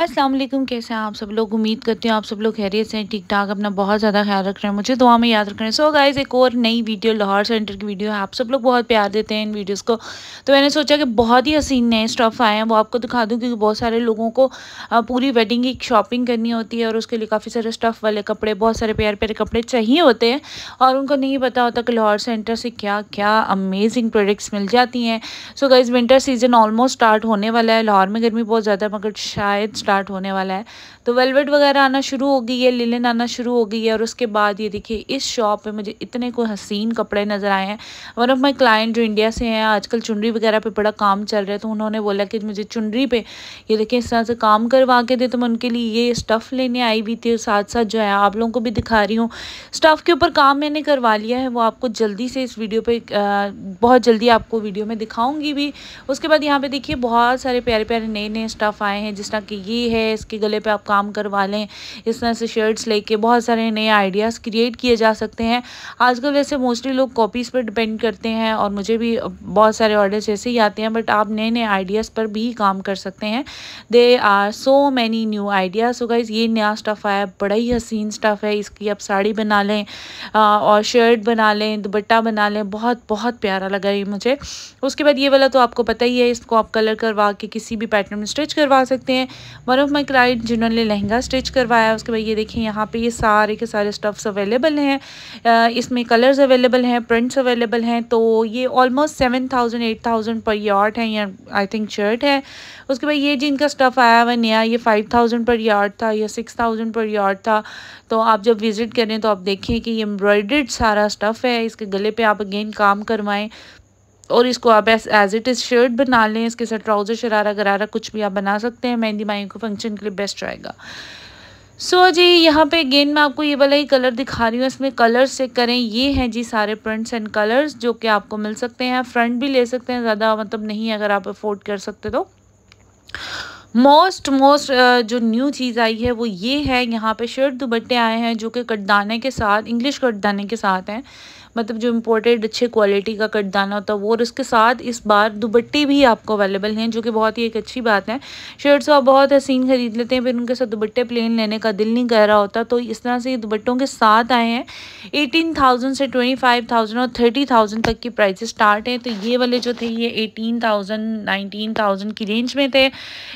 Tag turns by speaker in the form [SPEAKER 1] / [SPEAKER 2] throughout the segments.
[SPEAKER 1] अस्सलाम वालेकुम कैसे हैं आप सब लोग उम्मीद करती हूँ आप सब लोग खैरियत से ठीक ठाक अपना बहुत ज़्यादा ख्याल रख रहे हैं मुझे दुआ में याद रख रहे हैं सो so एक और नई वीडियो लाहौर सेंटर की वीडियो है आप सब लोग बहुत प्यार देते हैं इन वीडियोस को तो मैंने सोचा कि बहुत ही हसीन नए स्टफ़ आए हैं वो आपको दिखा दूँ क्योंकि बहुत सारे लोगों को पूरी वेडिंग की शॉपिंग करनी होती है और उसके लिए काफ़ी सारे स्टफ़ वाले कपड़े बहुत सारे प्यारे प्यारे कपड़े चाहिए होते हैं और उनको नहीं पता होता कि लाहौर सेंटर से क्या क्या अमेजिंग प्रोडक्ट्स मिल जाती हैं so guys winter season almost start होने वाला है लाहौर में गर्मी बहुत ज़्यादा मगर शायद स्टार्ट होने वाला है तो वेलवेट वगैरह आना शुरू हो गई है लिलन आना शुरू हो गई है और उसके बाद ये देखिए इस शॉप पे मुझे इतने को हसीन कपड़े नज़र आए हैं वन ऑफ माई क्लाइंट जो इंडिया से हैं आजकल चुनरी वगैरह पे बड़ा काम चल रहा है तो उन्होंने बोला कि मुझे चुनरी पर ये देखिए इस तरह से काम करवा के दे तो मैं उनके लिए ये स्टफ़ लेने आई भी थी और साथ साथ जो है आप लोगों को भी दिखा रही हूँ स्टफ़ के ऊपर काम मैंने करवा लिया है वो आपको जल्दी से इस वीडियो पर बहुत जल्दी आपको वीडियो में दिखाऊँगी भी उसके बाद यहाँ पे देखिए बहुत सारे प्यारे प्यारे नए नए स्टफ़ आए हैं जिस तरह कि ये ही है इसके गले पे आप काम करवा लें इस तरह से शर्ट्स लेके बहुत सारे नए आइडियाज़ क्रिएट किए जा सकते हैं आजकल वैसे मोस्टली लोग कॉपीज़ पर डिपेंड करते हैं और मुझे भी बहुत सारे ऑर्डर्स ऐसे ही आते हैं बट आप नए नए आइडियाज़ पर भी काम कर सकते हैं they are so many new ideas होगा इस ये नया स्टफ़ आया बड़ा ही हसीन स्टफ़ है इसकी आप साड़ी बना लें और शर्ट बना लें दुपट्टा बना लें बहुत बहुत प्यारा लगा ये मुझे उसके बाद ये वाला तो आपको पता ही है इसको आप कलर करवा के किसी भी पैटर्न में स्टिच करवा सकते हैं वन ऑफ माई क्लाइंट जिन्होंने लहंगा स्टिच करवाया उसके बाद ये देखें यहाँ पे ये सारे के सारे स्टफ्स अवेलेबल हैं इसमें कलर्स अवेलेबल हैं प्रिंट्स अवेलेबल हैं तो ये almost seven thousand eight thousand per yard है या आई थिंक शर्ट है उसके बाद ये जिनका स्टफ़ आया हुआ नया ये फाइव थाउजेंड पर यार्ड था या सिक्स थाउजेंड पर यार्ड था तो आप जब विज़िट करें तो आप देखें कि ये एम्ब्रॉयड्रेड सारा स्टफ़ है इसके गले पर आप अगेन काम करवाएँ और इसको आप एज इट इज़ शर्ट बना लें इसके साथ ट्राउज़र शरारा गरारा कुछ भी आप बना सकते हैं मेहंदी माई को फंक्शन के लिए बेस्ट रहेगा सो so, जी यहाँ पे अगेन मैं आपको ये वाला ही कलर दिखा रही हूँ इसमें कलर्स चेक करें ये हैं जी सारे प्रिंट्स एंड कलर्स जो कि आपको मिल सकते हैं फ्रंट भी ले सकते हैं ज़्यादा मतलब नहीं अगर आप अफोर्ड कर सकते तो मोस्ट मोस्ट जो न्यू चीज़ आई है वो ये है यहाँ पे शर्ट दुबट्टे आए हैं जो कि कटदाने के साथ इंग्लिश कटदाने के साथ हैं मतलब जो इम्पोर्टेड अच्छे क्वालिटी का कटदाना होता है वो और उसके साथ इस बार दुबट्टे भी आपको अवेलेबल हैं जो कि बहुत ही एक अच्छी बात है शर्ट्स आप बहुत हसीन ख़रीद लेते हैं फिर उनके साथ दुबट्टे प्लेन लेने का दिल नहीं कर रहा होता तो इस तरह से ये दुबट्टों के साथ आए हैं एटीन थाउजेंड से ट्वेंटी फाइव थाउजेंड और थर्टी थाउजेंड तक की प्राइस स्टार्ट हैं तो ये वाले जो थे ये एटीन थाउजेंड नाइनटीन थाउजेंड की रेंज में थे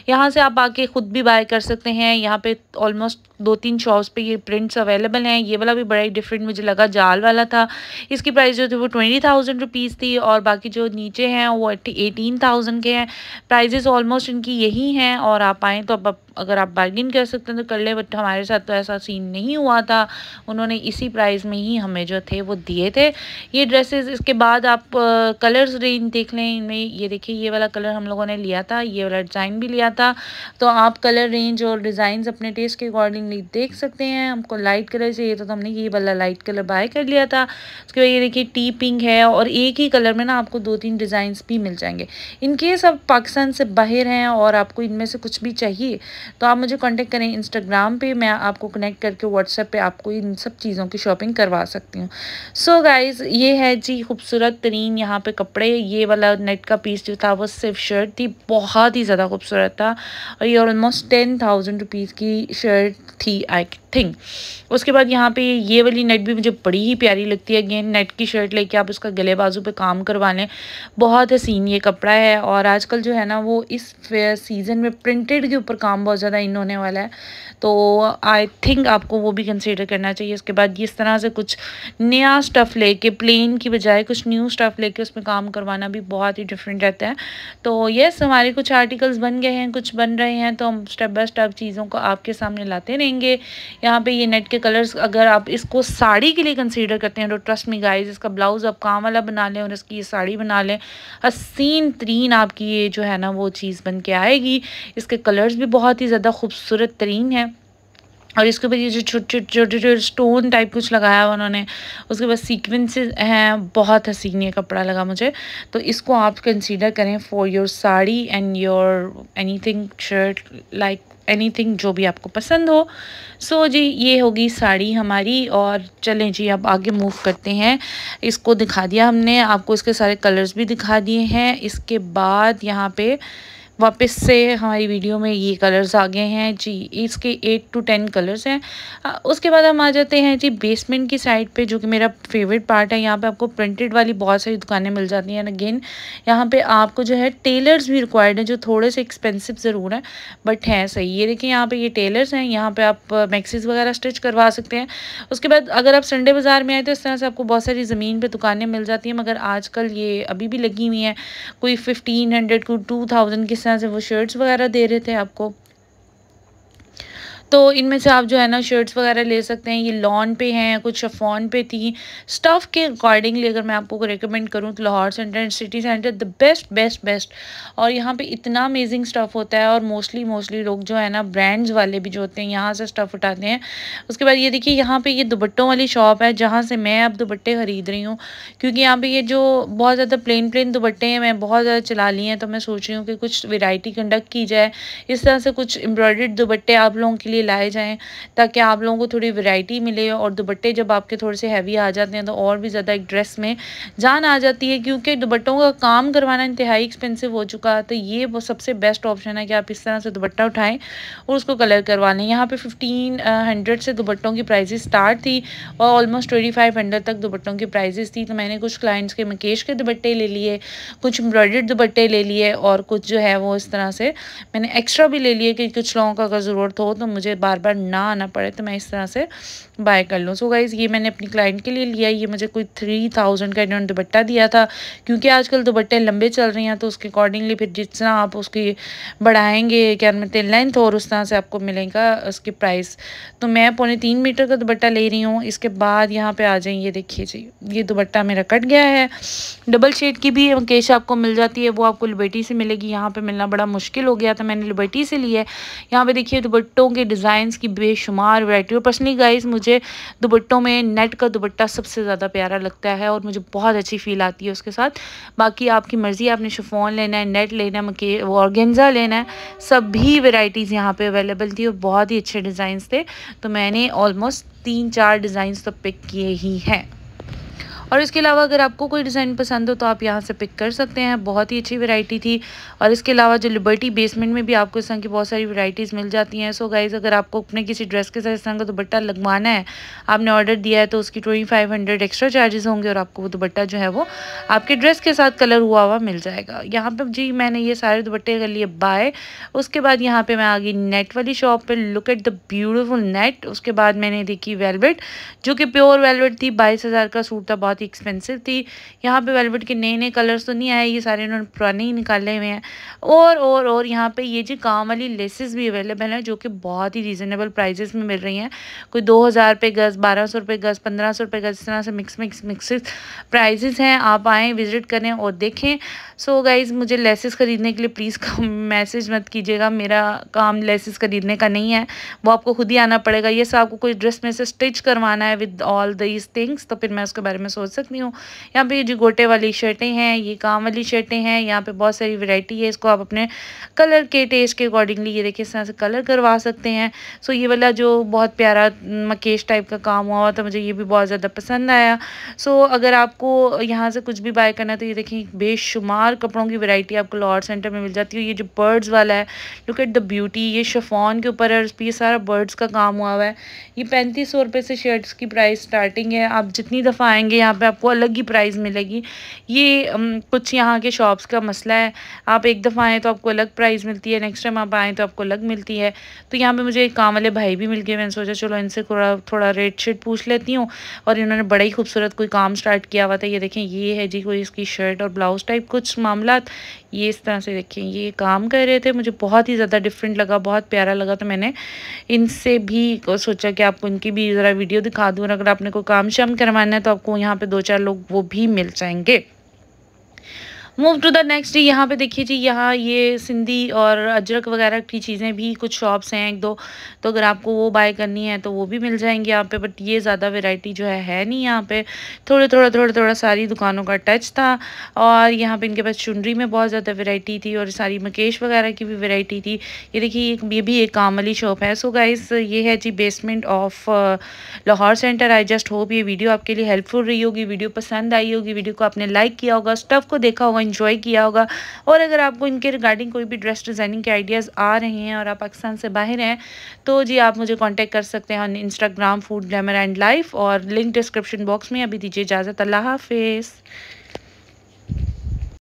[SPEAKER 1] यहाँ से आप आके ख़ुद भी बाय कर सकते हैं यहाँ पर ऑलमोस्ट दो तीन शॉप्स पे ये प्रिंट्स अवेलेबल हैं ये वाला भी बड़ा ही डिफरेंट मुझे लगा जाल वाला था इसकी प्राइस जो थी वो ट्वेंटी थाउजेंड रुपीज़ थी और बाकी जो नीचे हैं वो एटीन थाउजेंड के हैं प्राइजेस ऑलमोस्ट इनकी यही हैं और आप आएँ तो अब अगर आप बार्गिन कर सकते हैं तो कर ले बट हमारे साथ तो ऐसा सीन नहीं हुआ था उन्होंने इसी प्राइस में ही हमें जो थे वो दिए थे ये ड्रेसेस इसके बाद आप कलर्स रेंज देख लें इनमें ये देखिए ये वाला कलर हम लोगों ने लिया था ये वाला डिज़ाइन भी लिया था तो आप कलर रेंज और डिज़ाइन अपने टेस्ट के अकॉर्डिंगली देख सकते हैं हमको लाइट कलर चाहिए तो हमने ये वाला लाइट कलर बाय कर लिया था उसके बाद ये देखिए टी पिंक है और एक ही कलर में ना आपको दो तीन डिज़ाइंस भी मिल जाएंगे इनकेस आप पाकिस्तान से बाहर हैं और आपको इनमें से कुछ भी चाहिए तो आप मुझे कॉन्टेक्ट करें इंस्टाग्राम पर मैं आपको कनेक्ट करके व्हाट्सएप पर आपको इन सब चीज़ों की शॉपिंग करवा सकती हूँ सो गाइज़ ये है जी खूबसूरत तरीन यहाँ पर कपड़े ये वाला नेट का पीस जो था वो सिर्फ शर्ट थी बहुत ही ज़्यादा खूबसूरत था और ये ऑलमोस्ट टेन थाउजेंड रुपीज़ की शर्ट थी आई थिंक उसके बाद यहाँ पे ये वाली नेट भी मुझे बड़ी ही प्यारी लगती है अगेन नेट की शर्ट लेके आप उसका गले बाजू पे काम करवा लें बहुत हसीन ये कपड़ा है और आजकल जो है ना वो इस सीज़न में प्रिंटेड के ऊपर काम बहुत ज़्यादा इन होने वाला है तो आई थिंक आपको वो भी कंसिडर करना चाहिए उसके बाद इस तरह से कुछ नया स्टफ़ लेके प्लेन की बजाय कुछ न्यू स्टफ़ लेके उसमें काम करवाना भी बहुत ही डिफरेंट रहता है तो येस हमारे कुछ आर्टिकल्स बन गए हैं कुछ बन रहे हैं तो हम स्टेप बाय स्टेप चीज़ों को आपके सामने लाते रहेंगे यहाँ पे ये नेट के कलर्स अगर आप इसको साड़ी के लिए कंसीडर करते हैं तो ट्रस्ट मी गाइस इसका ब्लाउज़ आप काम वाला बना लें और इसकी ये साड़ी बना लें हसीन तरीन आपकी ये जो है ना वो चीज़ बन के आएगी इसके कलर्स भी बहुत बहुत ही ज़्यादा खूबसूरत तरीन है और इसके ऊपर ये जो छोटे छोटे छोटे छोटे स्टोन टाइप कुछ लगाया हुआ उन्होंने उसके बाद सीक्वेंसेस हैं बहुत हसीन ये कपड़ा लगा मुझे तो इसको आप कंसीडर करें for your sari and your anything shirt like anything जो भी आपको पसंद हो सो so जी ये होगी साड़ी हमारी और चलें जी अब आगे मूव करते हैं इसको दिखा दिया हमने आपको इसके सारे कलर्स भी दिखा दिए हैं इसके बाद यहाँ पे वापस से हमारी वीडियो में ये कलर्स आ गए हैं जी इसके एट टू टेन कलर्स हैं उसके बाद हम आ जाते हैं जी बेसमेंट की साइड पे जो कि मेरा फेवरेट पार्ट है यहाँ पे आपको प्रिंटेड वाली बहुत सारी दुकानें मिल जाती हैं अगेन यहाँ पे आपको जो है टेलर्स भी रिक्वायर्ड हैं जो थोड़े से एक्सपेंसिव ज़रूर हैं बट हैं सही ये देखिए यहाँ पर ये टेलर्स हैं यहाँ पर आप मैक्सीज वगैरह स्टिच करवा सकते हैं उसके बाद अगर आप संडे बाज़ार में आए तो इस तरह से आपको बहुत सारी ज़मीन पर दुकानें मिल जाती हैं मगर आजकल ये अभी भी लगी हुई हैं कोई fifteen hundred to two thousand के तरह से वो शर्ट्स वगैरह दे रहे थे आपको तो इनमें से आप जो है ना शर्ट्स वगैरह ले सकते हैं ये लॉन पे हैं कुछ शफॉन पे थी स्टफ़ के अकॉर्डिंगली अगर मैं आपको रिकमेंड करूँ तो Lahore centre and city centre the best best best और यहाँ पे इतना अमेजिंग स्टफ़ होता है और मोस्टली मोस्टली लोग जो है ना ब्रांड्स वाले भी जो होते हैं यहाँ से स्टफ़ उठाते हैं उसके बाद ये देखिए यहाँ पर ये दुबट्टों वाली शॉप है जहाँ से मैं अब दुपट्टे ख़रीद रही हूँ क्योंकि यहाँ पर ये जो बहुत ज़्यादा प्लेन प्लेन दुबट्टे हैं मैं बहुत ज़्यादा चला ली हैं तो मैं सोच रही हूँ कि कुछ वेराइटी कंडक्ट की जाए इस तरह से कुछ एम्ब्रॉयड्रेड दुबट्टे आप लोगों के लिए लिए लाए जाएँ ताकि आप लोगों को थोड़ी वैरायटी मिले और दुपट्टे जब आपके थोड़े से हैवी आ जाते हैं तो और भी ज़्यादा एक ड्रेस में जान आ जाती है क्योंकि दुपट्टों का काम करवाना इंतहाई एक्सपेंसिव हो चुका है तो ये वो सबसे बेस्ट ऑप्शन है कि आप इस तरह से दुपट्टा उठाएँ और उसको कलर करवा लें यहाँ पर फिफ्टीन हंड्रेड से दुपट्टों की प्राइजेस स्टार्ट थी और ऑलमोस्ट ट्वेंटी फाइव हंड्रेड तक दुपट्टों की प्राइजेस थी तो मैंने कुछ क्लाइंट्स के मकेश के दुपट्टे ले लिए कुछ एम्ब्रॉयडर्ड दुपट्टे ले लिए और कुछ जो है वो इस तरह से मैंने एक्स्ट्रा भी ले लिए कि कुछ लोगों का अगर ज़रूरत हो तो मुझे मुझे बार बार ना आना पड़े तो मैं इस तरह से बाय कर लूँ सो गाइज़ ये मैंने अपनी क्लाइंट के लिए लिया ये मुझे कोई थ्री थाउजेंड का इन्होंने दुपट्टा दिया था क्योंकि आजकल दुपट्टे लंबे चल रहे हैं तो उसके अकॉर्डिंगली फिर जितना आप उसकी बढ़ाएंगे क्या मतलब लेंथ और उस तरह से आपको मिलेगा उसकी प्राइस तो मैं पौने तीन मीटर का दुपट्टा ले रही हूँ इसके बाद यहाँ पर आ जाए ये देखिए जी ये दुपट्टा मेरा कट गया है डबल शेड की भी केश आपको मिल जाती है वो आपको लिबर्टी से मिलेगी यहाँ पर मिलना बड़ा मुश्किल हो गया था मैंने लिबर्टी से लिया है यहाँ पर देखिए दुपट्टों के डिज़ाइंस की बेशुमार वैरायटी और पर्सनली गाइज मुझे दुपट्टों में नेट का दुपट्टा सबसे ज़्यादा प्यारा लगता है और मुझे बहुत अच्छी फील आती है उसके साथ बाकी आपकी मर्ज़ी आपने शफोन लेना है नेट लेना है वो ऑर्गेंजा लेना है सभी वेराइटीज़ यहाँ पर अवेलेबल थी और बहुत ही अच्छे डिज़ाइंस थे तो मैंने ऑलमोस्ट तीन चार डिज़ाइंस तो पिक किए ही हैं और इसके अलावा अगर आपको कोई डिज़ाइन पसंद हो तो आप यहाँ से पिक कर सकते हैं बहुत ही अच्छी वैरायटी थी और इसके अलावा जो लिबर्टी बेसमेंट में भी आपको इस तरह की बहुत सारी वेराइटीज़ मिल जाती हैं सो गाइज़ अगर आपको अपने किसी ड्रेस के साथ इस तरह का दुपट्टा लगवाना है आपने ऑर्डर दिया है तो उसकी twenty five hundred extra charges होंगे और आपको वो दुपट्टा जो है वो आपके ड्रेस के साथ कलर हुआ हुआ मिल जाएगा यहाँ पर जी मैंने ये सारे दुपट्टे कर लिए बाय उसके बाद यहाँ पर मैं आ गई नेट वाली शॉप पर look at the beautiful net उसके बाद मैंने देखी वेलवेट जो कि प्योर वेलवेट थी बाईस हज़ार का सूट था बहुत बहुत ही एक्सपेंसिव थी यहाँ पे वेलवेट के नए नए कलर्स तो नहीं आए ये सारे इन्होंने पुराने ही निकाले हुए हैं और और और यहाँ पे ये जी काम वाली लेसेस भी अवेलेबल हैं जो कि बहुत ही रीज़नेबल प्राइजेस में मिल रही हैं कोई दो हज़ार रुपये गज़ बारह सौ रुपये गज़ पंद्रह सौ रुपये गज़ इस तरह से मिक्स मिक्स मिक्स प्राइजेस हैं आप आएँ विज़िट करें और देखें सो so गाइज़ मुझे लेसेस ख़रीदने के लिए प्लीज़ मैसेज मत कीजिएगा मेरा काम लेसेस ख़रीदने का नहीं है वो आपको खुद ही आना पड़ेगा ये सब आपको कोई ड्रेस में से स्टिच करवाना है विद ऑल दीज थिंग्स तो फिर मैं उसके बारे में सोच सकती हूँ यहाँ पे जो गोटे वाली शर्टें हैं ये काम वाली शर्टें हैं यहाँ पे बहुत सारी वैरायटी है इसको आप अपने कलर के टेस्ट के अकॉर्डिंगली ये देखिए इस तरह से कलर करवा सकते हैं सो ये वाला जो बहुत प्यारा मकेश टाइप का काम हुआ हुआ था मुझे ये भी बहुत ज़्यादा पसंद आया सो अगर आपको यहाँ से कुछ भी बाय करना है तो ये देखें बेशुमार कपड़ों की वरायटी आपको लॉर्ड सेंटर में मिल जाती है ये जो बर्ड्स वाला है लुक एट द ब्यूटी ये शफोन के ऊपर है ये सारा बर्ड्स का काम हुआ हुआ है ये पैंतीस सौ रुपये से शर्ट्स की प्राइस स्टार्टिंग है आप जितनी दफ़ा आएंगे यहाँ पे आपको अलग ही प्राइस मिलेगी ये कुछ यहाँ के शॉप्स का मसला है आप एक दफ़ा आएँ तो आपको अलग प्राइस मिलती है नेक्स्ट टाइम आप आएँ तो आपको अलग मिलती है तो यहाँ पर मुझे एक काम वाले भाई भी मिल गए मैंने सोचा चलो इनसे थोड़ा थोड़ा रेट शेट पूछ लेती हूँ और इन्होंने बड़ा ही खूबसूरत कोई काम स्टार्ट किया हुआ था ये देखें ये है जी कोई इसकी शर्ट और ब्लाउज़ टाइप कुछ मामला ये इस तरह से देखें ये काम कर रहे थे मुझे बहुत ही ज़्यादा डिफरेंट लगा बहुत प्यारा लगा तो मैंने इनसे भी सोचा कि आपको इनकी भी ज़रा वीडियो दिखा दूँ और अगर आपने कोई काम शाम करवाना है तो आपको यहाँ पे दो चार लोग वो भी मिल जाएंगे मूव टू द नेक्स्ट यहाँ पे देखिए जी यहाँ ये सिंधी और अजरक वगैरह की चीज़ें भी कुछ शॉप्स हैं एक दो तो अगर आपको वो बाय करनी है तो वो भी मिल जाएंगी यहाँ पे बट ये ज़्यादा वेराइटी जो है है नहीं यहाँ पे थोड़े थोड़ा थोड़ा थोड़ा सारी दुकानों का टच था और यहाँ पे इनके पास चुनरी में बहुत ज़्यादा वेराइटी थी और सारी मकेश वगैरह की भी वेराइटी थी ये देखिए ये भी एक काम वाली शॉप है सो गाइस ये है जी basement of Lahore centre I just hope ये वीडियो आपके लिए हेल्पफुल रही होगी वीडियो पसंद आई होगी वीडियो को आपने लाइक किया होगा स्टफ़ को देखा होगा इन्जॉय किया होगा और अगर आपको इनके रिगार्डिंग कोई भी ड्रेस डिज़ाइनिंग के आइडियाज़ आ रहे हैं और आप पाकिस्तान से बाहर हैं तो जी आप मुझे कॉन्टेक्ट कर सकते हैं on Instagram food glamour and life और लिंक डिस्क्रिप्शन बॉक्स में अभी दीजिए इजाज़त अल्लाह हाफिज़